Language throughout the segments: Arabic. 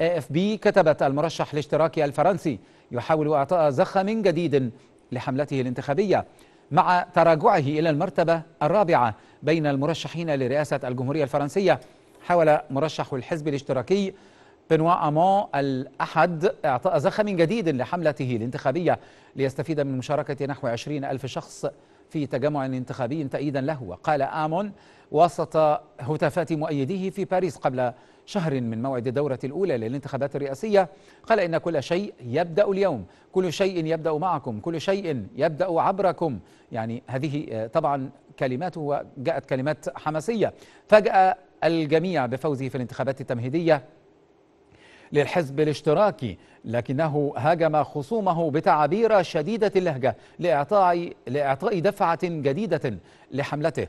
اف بي كتبت المرشح الاشتراكي الفرنسي يحاول اعطاء زخم جديد لحملته الانتخابيه مع تراجعه الى المرتبه الرابعه بين المرشحين لرئاسه الجمهوريه الفرنسيه حاول مرشح الحزب الاشتراكي بنوا أمون الأحد إعطاء زخم جديد لحملته الانتخابية ليستفيد من مشاركة نحو 20 ألف شخص في تجمع انتخابي تأييدا له وقال آمون وسط هتافات مؤيديه في باريس قبل شهر من موعد الدورة الأولى للانتخابات الرئاسية قال إن كل شيء يبدأ اليوم كل شيء يبدأ معكم كل شيء يبدأ عبركم يعني هذه آه، طبعا كلماته وجاءت كلمات حماسية فجأة الجميع بفوزه في الانتخابات التمهيدية للحزب الاشتراكي لكنه هاجم خصومه بتعابير شديدة اللهجة لإعطاء, لإعطاء دفعة جديدة لحملته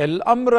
الأمر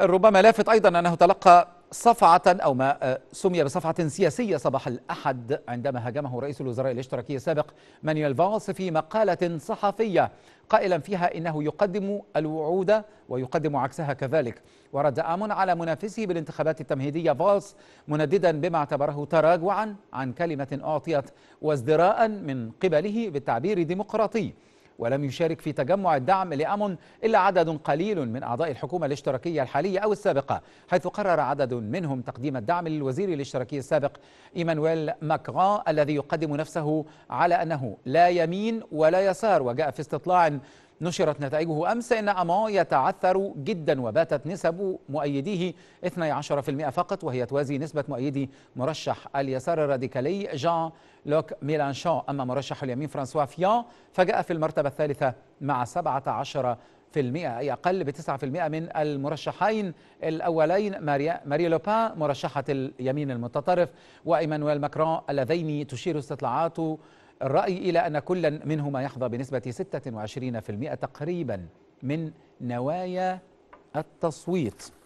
ربما لافت أيضا أنه تلقى صفعة أو ما آه، سمي بصفعة سياسية صباح الأحد عندما هاجمه رئيس الوزراء الاشتراكي السابق مانويل فالس في مقالة صحفية قائلا فيها إنه يقدم الوعود ويقدم عكسها كذلك ورد آمن على منافسه بالانتخابات التمهيدية فالس منددا بما اعتبره تراجعا عن كلمة أعطيت وازدراء من قبله بالتعبير ديمقراطي ولم يشارك في تجمع الدعم لأمن إلا عدد قليل من أعضاء الحكومة الاشتراكية الحالية أو السابقة حيث قرر عدد منهم تقديم الدعم للوزير الاشتراكي السابق إيمانويل ماكرون الذي يقدم نفسه على أنه لا يمين ولا يسار وجاء في استطلاع نشرت نتائجه أمس إن أمون يتعثر جدا وباتت نسب مؤيديه 12% فقط وهي توازي نسبة مؤيدي مرشح اليسار الراديكالي جان لوك ميلانشان أما مرشح اليمين فرانسوا فيان فجاء في المرتبة الثالثة مع 17 في المئة أي أقل بتسعة في المئة من المرشحين الأولين ماريا, ماريا لوبان مرشحة اليمين المتطرف وإيمانويل ماكرون اللذين تشير استطلاعاته الرأي إلى أن كل منهما يحظى بنسبة 26% تقريبا من نوايا التصويت